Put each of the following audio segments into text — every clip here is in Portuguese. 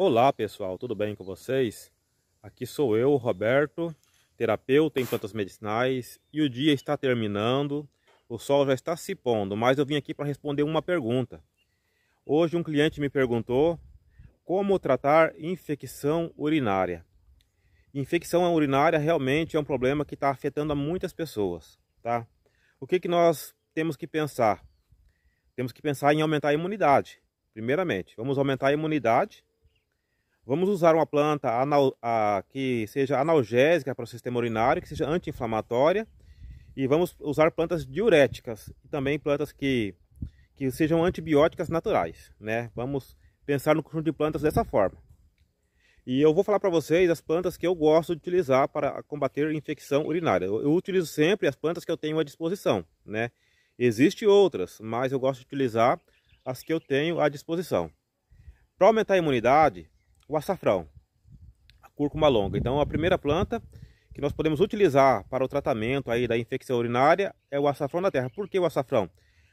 Olá pessoal, tudo bem com vocês? Aqui sou eu, Roberto, terapeuta em plantas medicinais e o dia está terminando, o sol já está se pondo, mas eu vim aqui para responder uma pergunta. Hoje um cliente me perguntou como tratar infecção urinária. Infecção urinária realmente é um problema que está afetando a muitas pessoas, tá? O que, que nós temos que pensar? Temos que pensar em aumentar a imunidade, primeiramente. Vamos aumentar a imunidade Vamos usar uma planta a, que seja analgésica para o sistema urinário, que seja anti-inflamatória. E vamos usar plantas diuréticas, e também plantas que, que sejam antibióticas naturais. Né? Vamos pensar no conjunto de plantas dessa forma. E eu vou falar para vocês as plantas que eu gosto de utilizar para combater infecção urinária. Eu, eu utilizo sempre as plantas que eu tenho à disposição. Né? Existem outras, mas eu gosto de utilizar as que eu tenho à disposição. Para aumentar a imunidade, o açafrão, a cúrcuma longa. Então a primeira planta que nós podemos utilizar para o tratamento aí da infecção urinária é o açafrão da terra. Por que o açafrão?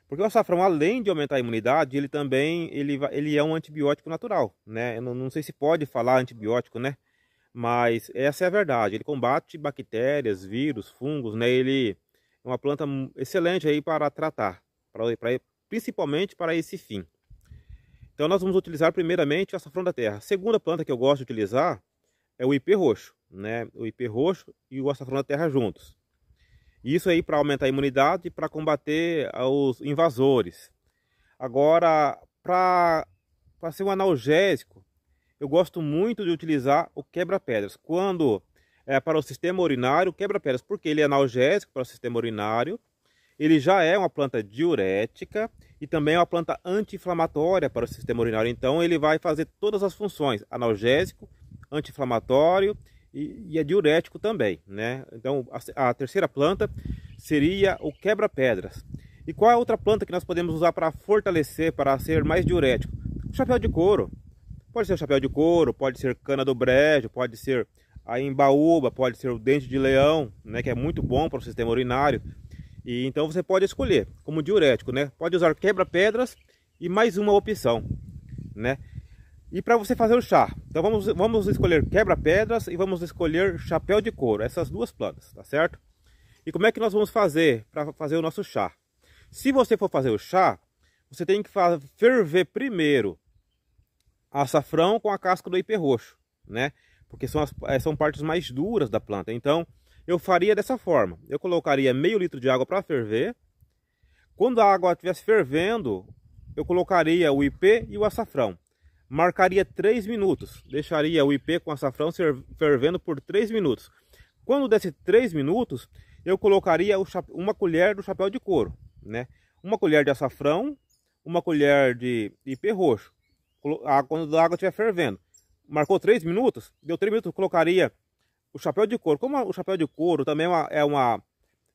Porque o açafrão, além de aumentar a imunidade, ele também ele, ele é um antibiótico natural, né? Eu não, não sei se pode falar antibiótico, né? Mas essa é a verdade. Ele combate bactérias, vírus, fungos, né? Ele é uma planta excelente aí para tratar, para, para, principalmente para esse fim. Então nós vamos utilizar primeiramente o açafrão da terra. A segunda planta que eu gosto de utilizar é o ipê roxo, né? O ipê roxo e o açafrão da terra juntos. Isso aí para aumentar a imunidade e para combater os invasores. Agora, para ser um analgésico, eu gosto muito de utilizar o quebra-pedras. Quando é para o sistema urinário, quebra-pedras, porque ele é analgésico para o sistema urinário, ele já é uma planta diurética e também é uma planta anti-inflamatória para o sistema urinário. Então ele vai fazer todas as funções, analgésico, anti-inflamatório e, e é diurético também, né? Então a, a terceira planta seria o quebra-pedras. E qual é a outra planta que nós podemos usar para fortalecer, para ser mais diurético? O chapéu de couro. Pode ser o chapéu de couro, pode ser cana do brejo, pode ser a embaúba, pode ser o dente de leão, né, que é muito bom para o sistema urinário. E então você pode escolher como diurético, né? Pode usar quebra-pedras e mais uma opção, né? E para você fazer o chá, então vamos, vamos escolher quebra-pedras e vamos escolher chapéu de couro, essas duas plantas, tá certo? E como é que nós vamos fazer para fazer o nosso chá? Se você for fazer o chá, você tem que ferver primeiro açafrão com a casca do ipê roxo, né? Porque são, as, eh, são partes mais duras da planta. Então, eu faria dessa forma. Eu colocaria meio litro de água para ferver. Quando a água estivesse fervendo, eu colocaria o IP e o açafrão. Marcaria 3 minutos. Deixaria o IP com o açafrão fervendo por 3 minutos. Quando desse 3 minutos, eu colocaria uma colher do chapéu de couro, né? Uma colher de açafrão, uma colher de IP roxo. Quando a água estiver fervendo. Marcou 3 minutos, deu 3 minutos, eu colocaria o chapéu de couro, como o chapéu de couro também é uma, é uma,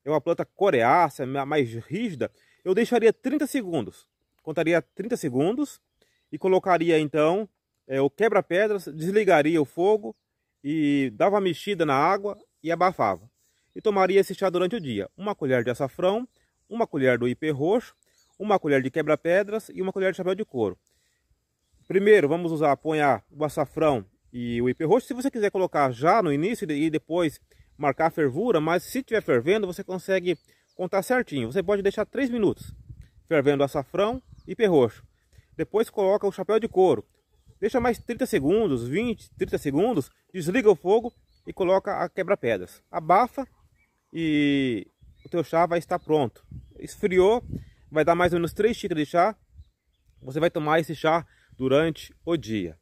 é uma planta coreácea, mais rígida, eu deixaria 30 segundos. Contaria 30 segundos e colocaria então é, o quebra-pedras, desligaria o fogo e dava uma mexida na água e abafava. E tomaria esse chá durante o dia. Uma colher de açafrão, uma colher do ipê roxo, uma colher de quebra-pedras e uma colher de chapéu de couro. Primeiro vamos usar, apanhar o açafrão e o IP roxo. Se você quiser colocar já no início e depois marcar a fervura, mas se estiver fervendo, você consegue contar certinho. Você pode deixar 3 minutos fervendo açafrão e IP roxo. Depois coloca o chapéu de couro. Deixa mais 30 segundos, 20, 30 segundos, desliga o fogo e coloca a quebra-pedras. Abafa e o teu chá vai estar pronto. Esfriou, vai dar mais ou menos 3 xícaras de chá. Você vai tomar esse chá durante o dia.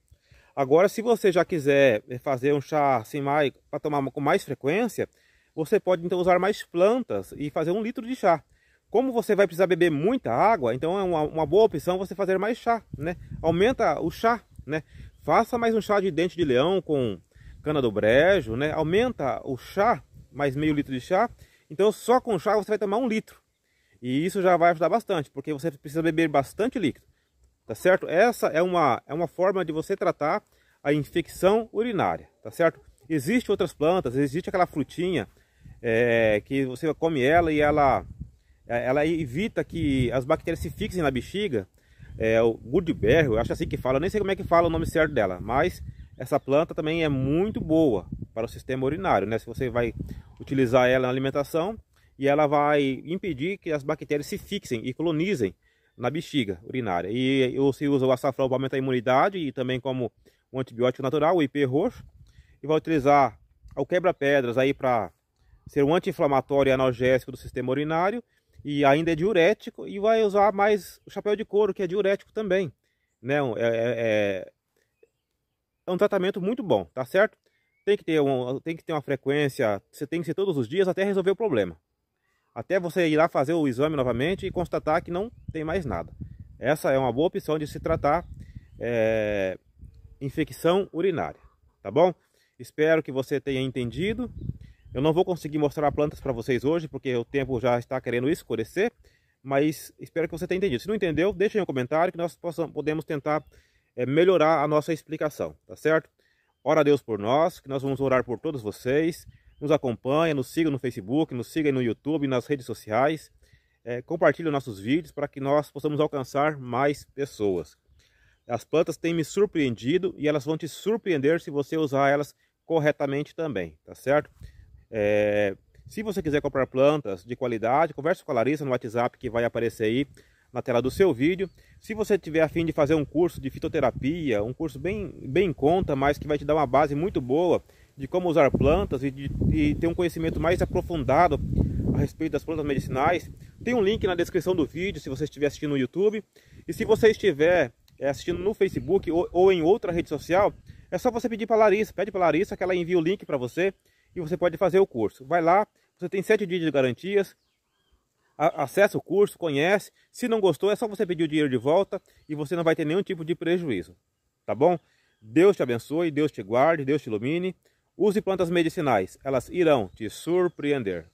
Agora, se você já quiser eh, fazer um chá assim mais para tomar com mais frequência, você pode então usar mais plantas e fazer um litro de chá. Como você vai precisar beber muita água, então é uma, uma boa opção você fazer mais chá, né? Aumenta o chá, né? Faça mais um chá de dente de leão com cana do brejo, né? Aumenta o chá, mais meio litro de chá. Então só com chá você vai tomar um litro. E isso já vai ajudar bastante, porque você precisa beber bastante líquido tá certo? Essa é uma, é uma forma de você tratar a infecção urinária, tá certo? Existem outras plantas, existe aquela frutinha é, que você come ela e ela, é, ela evita que as bactérias se fixem na bexiga, é, o goodberry, eu acho assim que fala, eu nem sei como é que fala o nome certo dela, mas essa planta também é muito boa para o sistema urinário, né? Se você vai utilizar ela na alimentação e ela vai impedir que as bactérias se fixem e colonizem na bexiga urinária. E você usa o açafrão para aumentar a imunidade e também como um antibiótico natural, o IP roxo. E vai utilizar o quebra-pedras aí para ser um anti-inflamatório e analgésico do sistema urinário. E ainda é diurético. E vai usar mais o chapéu de couro, que é diurético também. Né? É, é, é, é um tratamento muito bom, tá certo? Tem que, ter um, tem que ter uma frequência, você tem que ser todos os dias até resolver o problema até você ir lá fazer o exame novamente e constatar que não tem mais nada. Essa é uma boa opção de se tratar é, infecção urinária, tá bom? Espero que você tenha entendido. Eu não vou conseguir mostrar plantas para vocês hoje, porque o tempo já está querendo escurecer, mas espero que você tenha entendido. Se não entendeu, deixe aí um comentário que nós podemos tentar é, melhorar a nossa explicação, tá certo? Ora a Deus por nós, que nós vamos orar por todos vocês nos acompanha, nos siga no Facebook, nos siga no YouTube, nas redes sociais. É, compartilhe nossos vídeos para que nós possamos alcançar mais pessoas. As plantas têm me surpreendido e elas vão te surpreender se você usar elas corretamente também, tá certo? É, se você quiser comprar plantas de qualidade, converse com a Larissa no WhatsApp que vai aparecer aí na tela do seu vídeo. Se você tiver a fim de fazer um curso de fitoterapia, um curso bem, bem em conta, mas que vai te dar uma base muito boa de como usar plantas e, de, e ter um conhecimento mais aprofundado a respeito das plantas medicinais, tem um link na descrição do vídeo se você estiver assistindo no YouTube. E se você estiver é, assistindo no Facebook ou, ou em outra rede social, é só você pedir para Larissa, pede para Larissa que ela envie o link para você e você pode fazer o curso. Vai lá, você tem sete dias de garantias, acessa o curso, conhece. Se não gostou, é só você pedir o dinheiro de volta e você não vai ter nenhum tipo de prejuízo. Tá bom? Deus te abençoe, Deus te guarde, Deus te ilumine. Use plantas medicinais, elas irão te surpreender.